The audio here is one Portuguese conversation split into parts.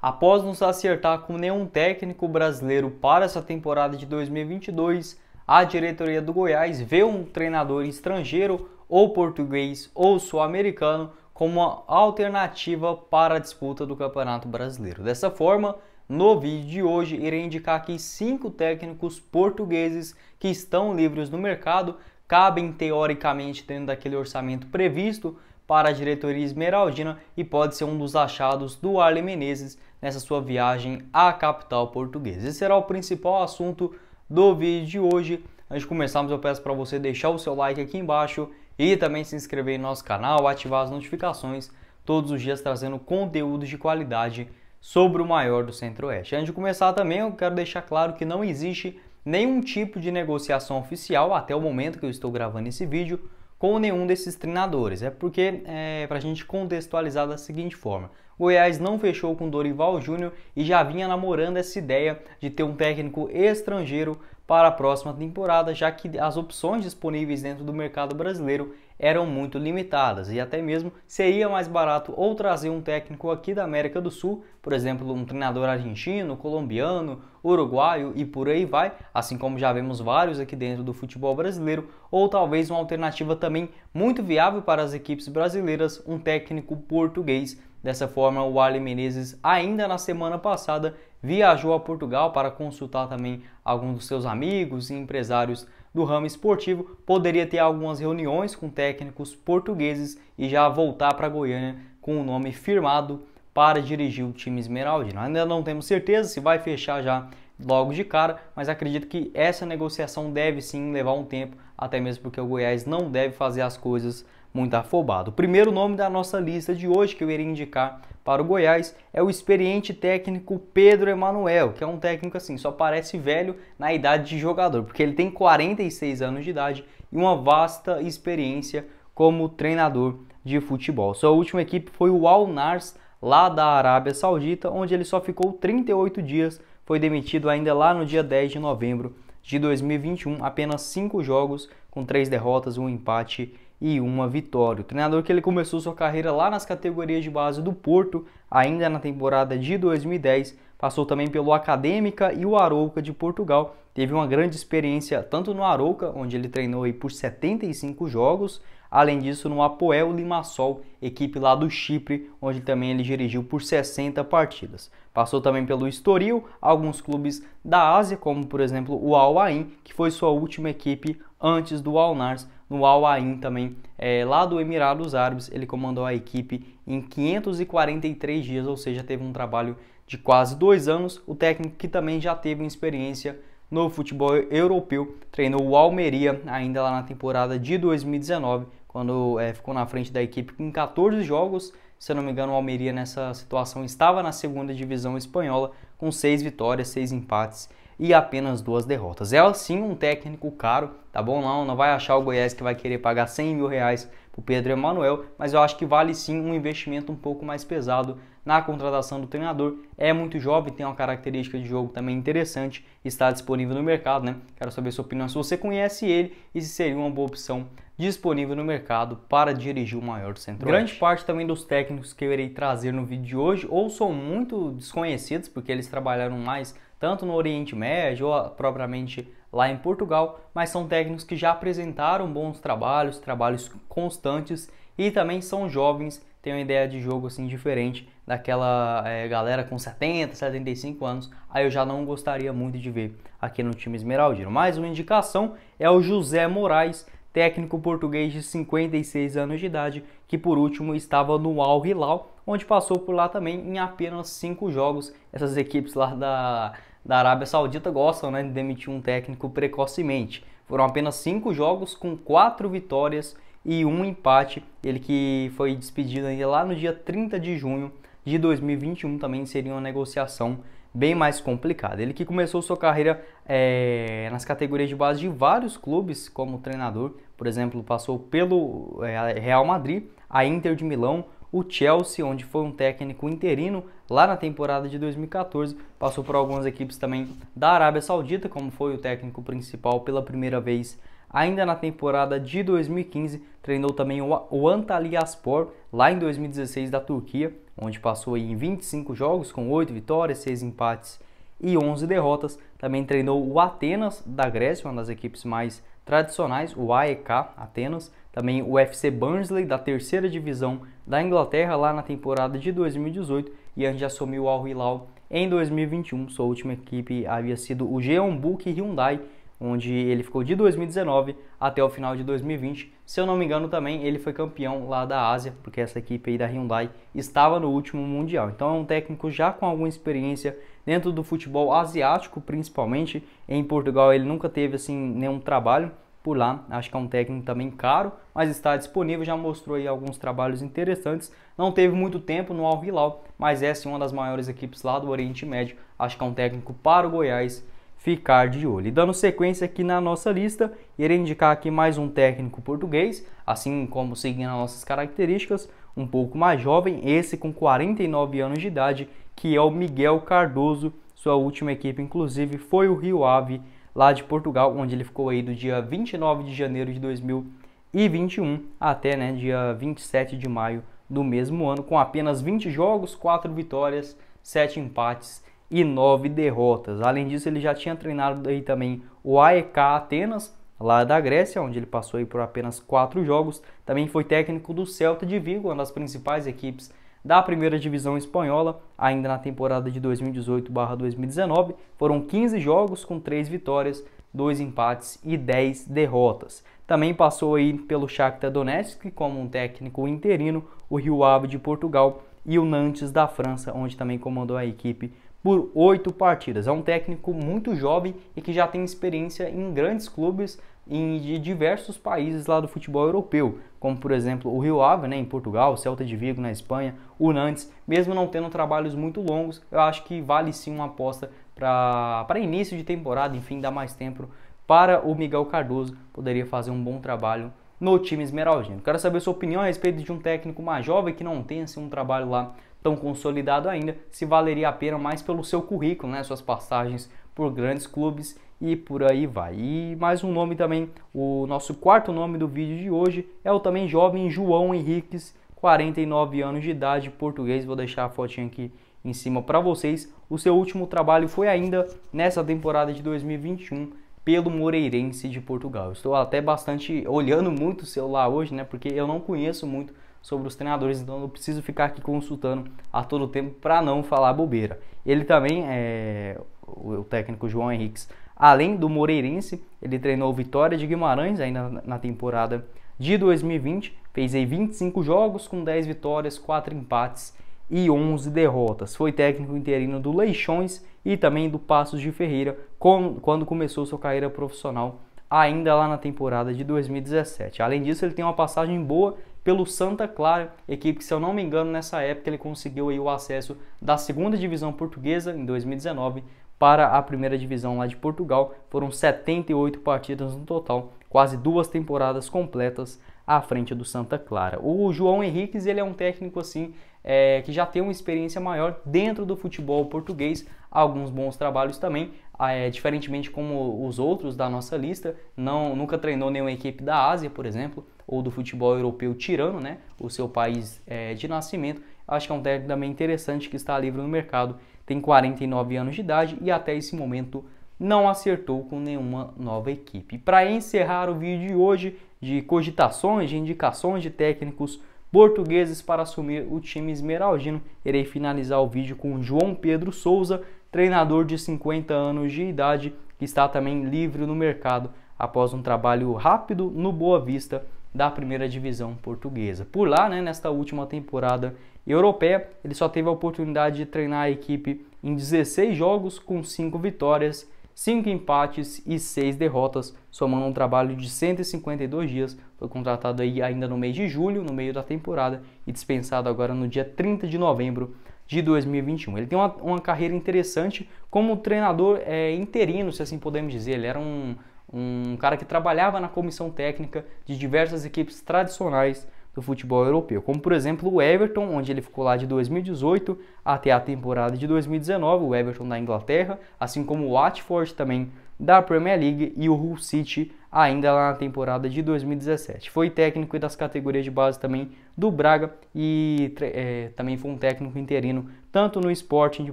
Após não se acertar com nenhum técnico brasileiro para essa temporada de 2022, a diretoria do Goiás vê um treinador estrangeiro, ou português ou sul-americano, como uma alternativa para a disputa do Campeonato Brasileiro. Dessa forma, no vídeo de hoje, irei indicar que cinco técnicos portugueses que estão livres no mercado cabem teoricamente dentro daquele orçamento previsto para a diretoria esmeraldina e pode ser um dos achados do Arlen Menezes nessa sua viagem à capital portuguesa. Esse será o principal assunto do vídeo de hoje. Antes de começarmos, eu peço para você deixar o seu like aqui embaixo e também se inscrever em nosso canal, ativar as notificações todos os dias trazendo conteúdos de qualidade sobre o maior do Centro-Oeste. Antes de começar também, eu quero deixar claro que não existe nenhum tipo de negociação oficial até o momento que eu estou gravando esse vídeo com nenhum desses treinadores. É porque, é, para a gente contextualizar da seguinte forma, Goiás não fechou com Dorival Júnior e já vinha namorando essa ideia de ter um técnico estrangeiro para a próxima temporada, já que as opções disponíveis dentro do mercado brasileiro eram muito limitadas e até mesmo seria mais barato ou trazer um técnico aqui da América do Sul, por exemplo, um treinador argentino, colombiano, uruguaio e por aí vai, assim como já vemos vários aqui dentro do futebol brasileiro, ou talvez uma alternativa também muito viável para as equipes brasileiras, um técnico português Dessa forma, o Ali Menezes, ainda na semana passada, viajou a Portugal para consultar também alguns dos seus amigos e empresários do ramo esportivo, poderia ter algumas reuniões com técnicos portugueses e já voltar para Goiânia com o nome firmado para dirigir o time esmeraldino. Ainda não temos certeza se vai fechar já logo de cara, mas acredito que essa negociação deve sim levar um tempo, até mesmo porque o Goiás não deve fazer as coisas muito afobado. O primeiro nome da nossa lista de hoje que eu iria indicar para o Goiás é o experiente técnico Pedro Emanuel, que é um técnico assim, só parece velho na idade de jogador, porque ele tem 46 anos de idade e uma vasta experiência como treinador de futebol. Sua última equipe foi o Al Nars lá da Arábia Saudita, onde ele só ficou 38 dias, foi demitido ainda lá no dia 10 de novembro de 2021, apenas cinco jogos com três derrotas, um empate e uma vitória. O treinador que ele começou sua carreira lá nas categorias de base do Porto, ainda na temporada de 2010, passou também pelo Acadêmica e o Arouca de Portugal. Teve uma grande experiência tanto no Arouca, onde ele treinou aí por 75 jogos, além disso no Apoel Limassol, equipe lá do Chipre, onde também ele dirigiu por 60 partidas. Passou também pelo Estoril, alguns clubes da Ásia, como por exemplo o Al Ain, que foi sua última equipe antes do Al Nars no Al Ain também, é, lá do Emirados Árabes, ele comandou a equipe em 543 dias, ou seja, teve um trabalho de quase dois anos. O técnico que também já teve experiência no futebol europeu, treinou o Almeria ainda lá na temporada de 2019, quando é, ficou na frente da equipe com 14 jogos. Se eu não me engano, o Almeria nessa situação estava na segunda divisão espanhola com seis vitórias, seis empates e apenas duas derrotas. É sim um técnico caro, tá bom? Não, não vai achar o Goiás que vai querer pagar 100 mil reais o Pedro Emanuel, mas eu acho que vale sim um investimento um pouco mais pesado na contratação do treinador. É muito jovem, tem uma característica de jogo também interessante, está disponível no mercado, né? Quero saber sua opinião se você conhece ele e se seria uma boa opção disponível no mercado para dirigir o maior centro. Grande parte também dos técnicos que eu irei trazer no vídeo de hoje ou são muito desconhecidos porque eles trabalharam mais tanto no Oriente Médio ou propriamente lá em Portugal, mas são técnicos que já apresentaram bons trabalhos, trabalhos constantes e também são jovens, têm uma ideia de jogo assim diferente daquela é, galera com 70, 75 anos. Aí eu já não gostaria muito de ver aqui no time esmeraldino. Mais uma indicação é o José Moraes, técnico português de 56 anos de idade, que por último estava no Al Hilal onde passou por lá também em apenas cinco jogos. Essas equipes lá da, da Arábia Saudita gostam né, de demitir um técnico precocemente. Foram apenas cinco jogos com quatro vitórias e um empate. Ele que foi despedido ainda lá no dia 30 de junho de 2021 também seria uma negociação bem mais complicada. Ele que começou sua carreira é, nas categorias de base de vários clubes como treinador, por exemplo, passou pelo é, Real Madrid, a Inter de Milão, o Chelsea, onde foi um técnico interino lá na temporada de 2014, passou por algumas equipes também da Arábia Saudita, como foi o técnico principal pela primeira vez ainda na temporada de 2015, treinou também o Antalyaspor lá em 2016 da Turquia, onde passou em 25 jogos com 8 vitórias, 6 empates e 11 derrotas. Também treinou o Atenas da Grécia, uma das equipes mais tradicionais, o AEK Atenas, também o FC Barnsley da terceira divisão da Inglaterra lá na temporada de 2018 e antes de assumir o Al Hilal em 2021. Sua última equipe havia sido o Jeonbuk Hyundai, onde ele ficou de 2019 até o final de 2020. Se eu não me engano também, ele foi campeão lá da Ásia, porque essa equipe aí da Hyundai estava no último mundial. Então é um técnico já com alguma experiência dentro do futebol asiático, principalmente. Em Portugal ele nunca teve assim nenhum trabalho por lá. Acho que é um técnico também caro, mas está disponível, já mostrou aí alguns trabalhos interessantes. Não teve muito tempo no Al Hilal, mas essa é uma das maiores equipes lá do Oriente Médio. Acho que é um técnico para o Goiás ficar de olho. E dando sequência aqui na nossa lista, irei indicar aqui mais um técnico português, assim como seguindo as nossas características, um pouco mais jovem, esse com 49 anos de idade, que é o Miguel Cardoso. Sua última equipe, inclusive, foi o Rio Ave lá de Portugal, onde ele ficou aí do dia 29 de janeiro de 2021 até né, dia 27 de maio do mesmo ano, com apenas 20 jogos, 4 vitórias, 7 empates e 9 derrotas. Além disso, ele já tinha treinado aí também o AEK Atenas, lá da Grécia, onde ele passou aí por apenas 4 jogos. Também foi técnico do Celta de Vigo, uma das principais equipes da primeira divisão espanhola, ainda na temporada de 2018/2019, foram 15 jogos com 3 vitórias, 2 empates e 10 derrotas. Também passou aí pelo Shakhtar Donetsk como um técnico interino, o Rio Ave de Portugal e o Nantes da França, onde também comandou a equipe por oito partidas. É um técnico muito jovem e que já tem experiência em grandes clubes, em diversos países lá do futebol europeu, como por exemplo o Rio Ave né, em Portugal, o Celta de Vigo na Espanha, o Nantes, mesmo não tendo trabalhos muito longos, eu acho que vale sim uma aposta para início de temporada, enfim, dar mais tempo para o Miguel Cardoso, poderia fazer um bom trabalho no time esmeraldino. Quero saber sua opinião a respeito de um técnico mais jovem que não tem assim, um trabalho lá tão consolidado ainda, se valeria a pena mais pelo seu currículo, né, suas passagens por grandes clubes e por aí vai. E mais um nome também, o nosso quarto nome do vídeo de hoje é o também jovem João Henriques, 49 anos de idade, português. Vou deixar a fotinha aqui em cima para vocês. O seu último trabalho foi ainda nessa temporada de 2021 pelo Moreirense de Portugal. Estou até bastante olhando muito o celular hoje, né? Porque eu não conheço muito sobre os treinadores, então eu preciso ficar aqui consultando a todo tempo para não falar bobeira. Ele também é o técnico João Henrique. Além do Moreirense, ele treinou Vitória de Guimarães ainda na temporada de 2020, fez aí 25 jogos com 10 vitórias, 4 empates e 11 derrotas. Foi técnico interino do Leixões e também do Passos de Ferreira quando começou sua carreira profissional ainda lá na temporada de 2017. Além disso, ele tem uma passagem boa pelo Santa Clara, equipe que, se eu não me engano, nessa época ele conseguiu aí o acesso da segunda divisão portuguesa em 2019, para a primeira divisão lá de Portugal. Foram 78 partidas no total, quase duas temporadas completas à frente do Santa Clara. O João Henriques ele é um técnico assim é, que já tem uma experiência maior dentro do futebol português, alguns bons trabalhos também. É, diferentemente como os outros da nossa lista, não nunca treinou nenhuma equipe da Ásia, por exemplo, ou do futebol europeu tirando, né, o seu país é, de nascimento. Acho que é um técnico também interessante que está livre no mercado tem 49 anos de idade e até esse momento não acertou com nenhuma nova equipe. Para encerrar o vídeo de hoje de cogitações, de indicações de técnicos portugueses para assumir o time esmeraldino, irei finalizar o vídeo com João Pedro Souza, treinador de 50 anos de idade, que está também livre no mercado após um trabalho rápido no Boa Vista da primeira divisão portuguesa. Por lá, né, nesta última temporada, europeia, ele só teve a oportunidade de treinar a equipe em 16 jogos com 5 vitórias, 5 empates e 6 derrotas, somando um trabalho de 152 dias. Foi contratado aí ainda no mês de julho, no meio da temporada, e dispensado agora no dia 30 de novembro de 2021. Ele tem uma, uma carreira interessante como treinador é, interino, se assim podemos dizer. Ele era um, um cara que trabalhava na comissão técnica de diversas equipes tradicionais do futebol europeu, como por exemplo o Everton, onde ele ficou lá de 2018 até a temporada de 2019, o Everton da Inglaterra, assim como o Watford também da Premier League e o Hull City ainda lá na temporada de 2017. Foi técnico das categorias de base também do Braga e é, também foi um técnico interino tanto no Sporting de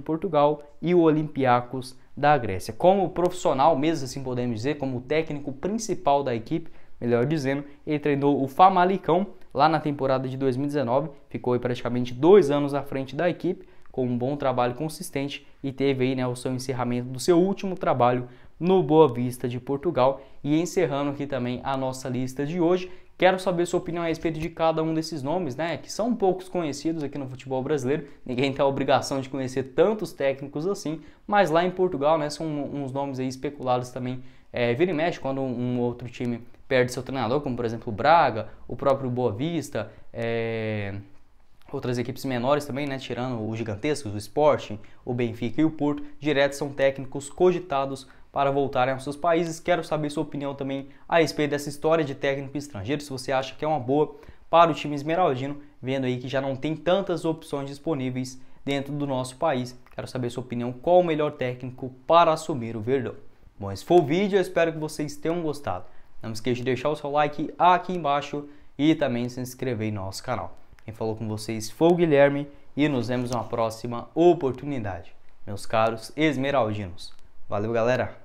Portugal e o Olympiacos da Grécia. Como profissional, mesmo assim podemos dizer, como técnico principal da equipe, melhor dizendo, ele treinou o Famalicão lá na temporada de 2019, ficou praticamente dois anos à frente da equipe, com um bom trabalho consistente e teve aí, né, o seu encerramento do seu último trabalho no Boa Vista de Portugal. E encerrando aqui também a nossa lista de hoje, Quero saber sua opinião a respeito de cada um desses nomes, né? Que são poucos conhecidos aqui no futebol brasileiro. Ninguém tem a obrigação de conhecer tantos técnicos assim, mas lá em Portugal, né? São uns nomes aí especulados também. É, vira e mexe quando um outro time perde seu treinador, como por exemplo o Braga, o próprio Boa Vista, é, outras equipes menores também, né, tirando os gigantescos, o Sporting, o Benfica e o Porto, direto são técnicos cogitados para voltarem aos seus países. Quero saber sua opinião também a respeito dessa história de técnico estrangeiro, se você acha que é uma boa para o time esmeraldino, vendo aí que já não tem tantas opções disponíveis dentro do nosso país. Quero saber sua opinião, qual o melhor técnico para assumir o Verdão. Bom, esse foi o vídeo, eu espero que vocês tenham gostado. Não esqueça de deixar o seu like aqui embaixo e também se inscrever em nosso canal. Quem falou com vocês foi o Guilherme e nos vemos na próxima oportunidade. Meus caros esmeraldinos. Valeu, galera!